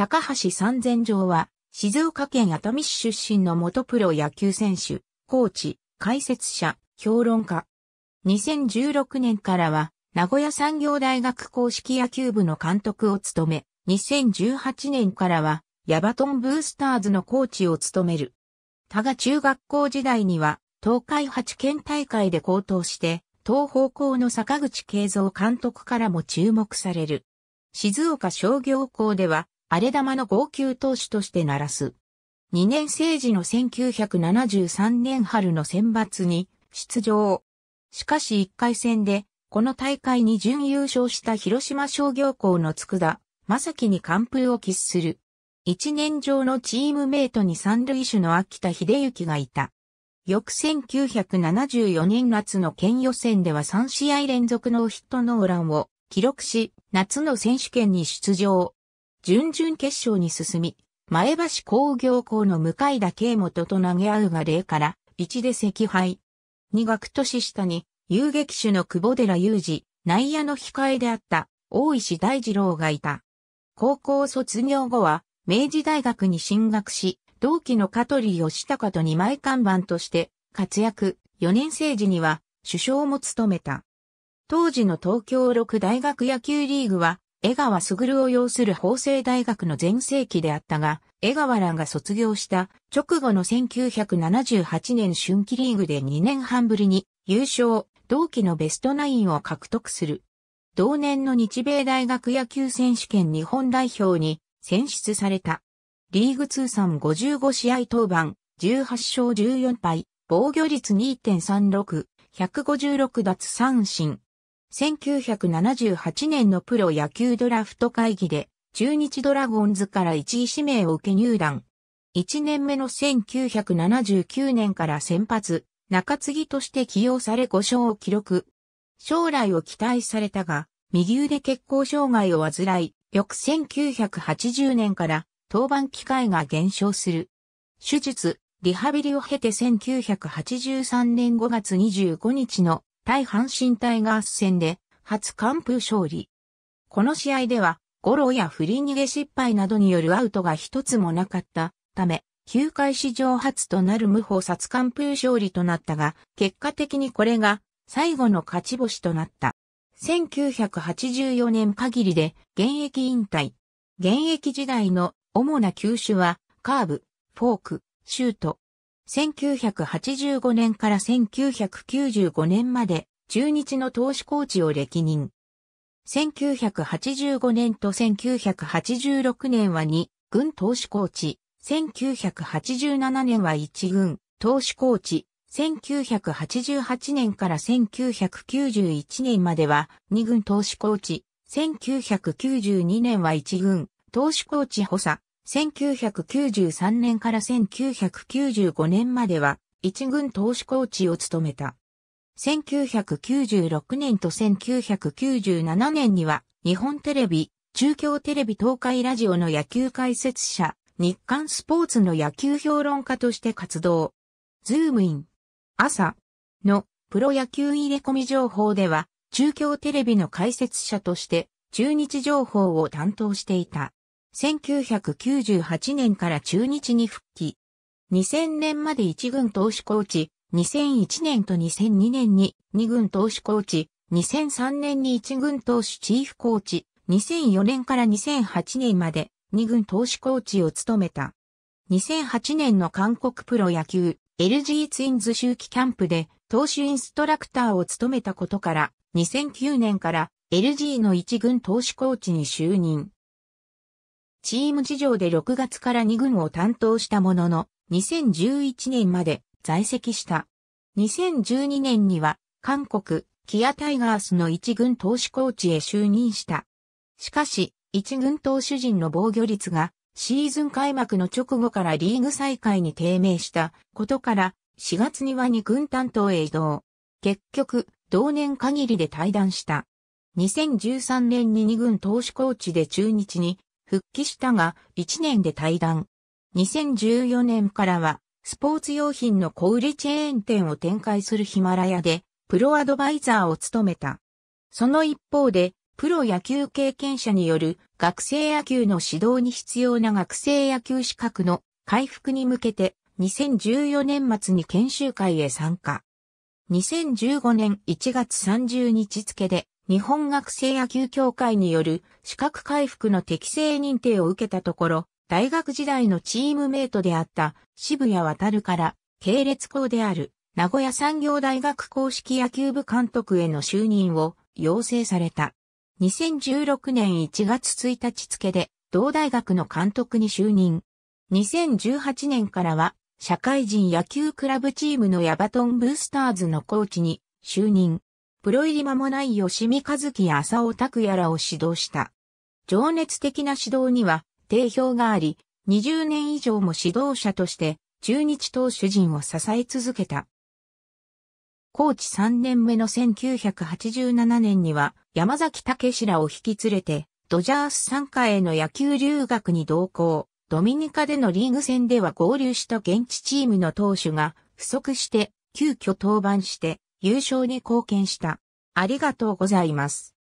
高橋三千城は、静岡県熱海市出身の元プロ野球選手、コーチ、解説者、評論家。2016年からは、名古屋産業大学公式野球部の監督を務め、2018年からは、ヤバトンブースターズのコーチを務める。多賀中学校時代には、東海八県大会で高騰して、東方向の坂口慶三監督からも注目される。静岡商業校では、荒れ玉の号泣投手として鳴らす。2年生時の1973年春の選抜に出場。しかし1回戦で、この大会に準優勝した広島商業校の佃、正樹に完封を喫する。1年上のチームメイトに三塁手の秋田秀幸がいた。翌1974年夏の県予選では3試合連続のヒットノーランを記録し、夏の選手権に出場。準々決勝に進み、前橋工業校の向田啓元と投げ合うが0から1で惜敗。2学年下に遊撃手の久保寺雄二、内野の控えであった大石大二郎がいた。高校卒業後は明治大学に進学し、同期の香取義孝と二枚看板として活躍、4年生時には首相も務めた。当時の東京六大学野球リーグは江川卓を擁する法政大学の前世紀であったが、江川らが卒業した直後の1978年春季リーグで2年半ぶりに優勝、同期のベストナインを獲得する。同年の日米大学野球選手権日本代表に選出された。リーグ通算55試合登板、18勝14敗、防御率2.36、156奪三振、1978年のプロ野球ドラフト会議で、中日ドラゴンズから1位指名を受け入団。1年目の1979年から先発、中継ぎとして起用され5勝を記録。将来を期待されたが、右腕血行障害を患い、翌1980年から登板機会が減少する。手術、リハビリを経て1983年5月25日の対阪神タイガース戦で初完封勝利。この試合では、ゴロや振り逃げ失敗などによるアウトが一つもなかったため、球界史上初となる無法殺完封勝利となったが、結果的にこれが最後の勝ち星となった。1984年限りで現役引退。現役時代の主な球種は、カーブ、フォーク、シュート、1985年から1995年まで中日の投手コーチを歴任。1985年と1986年は2軍投手コーチ、1987年は1軍投手コーチ、1988年から1991年までは2軍投手コーチ、1992年は1軍投手コーチ補佐、1993年から1995年までは一軍投手コーチを務めた。1996年と1997年には日本テレビ、中京テレビ東海ラジオの野球解説者、日刊スポーツの野球評論家として活動。ズームイン。朝のプロ野球入れ込み情報では中京テレビの解説者として中日情報を担当していた。1998年から中日に復帰。2000年まで1軍投手コーチ、2001年と2002年に2軍投手コーチ、2003年に1軍投手チーフコーチ、2004年から2008年まで2軍投手コーチを務めた。2008年の韓国プロ野球 LG ツインズ周期キャンプで投手インストラクターを務めたことから2009年から LG の1軍投手コーチに就任。チーム事情で6月から2軍を担当したものの、2011年まで在籍した。2012年には、韓国、キアタイガースの一軍投手コーチへ就任した。しかし、一軍投手陣の防御率が、シーズン開幕の直後からリーグ再開に低迷したことから、4月には2軍担当へ移動。結局、同年限りで退団した。2013年に2軍投手コーチで中日に復帰したが、1年で退団。2014年からは、スポーツ用品の小売チェーン店を展開するヒマラヤで、プロアドバイザーを務めた。その一方で、プロ野球経験者による学生野球の指導に必要な学生野球資格の回復に向けて、2014年末に研修会へ参加。2015年1月30日付で日本学生野球協会による資格回復の適正認定を受けたところ、大学時代のチームメイトであった渋谷渡から、系列校である名古屋産業大学公式野球部監督への就任を要請された。2016年1月1日付で同大学の監督に就任。2018年からは社会人野球クラブチームのヤバトンブースターズのコーチに就任。プロ入り間もない吉見和樹や浅尾拓也らを指導した。情熱的な指導には定評があり、20年以上も指導者として中日投手陣を支え続けた。コーチ3年目の1987年には山崎武志らを引き連れてドジャース参加への野球留学に同行。ドミニカでのリーグ戦では合流した現地チームの投手が不足して急遽登板して優勝に貢献した。ありがとうございます。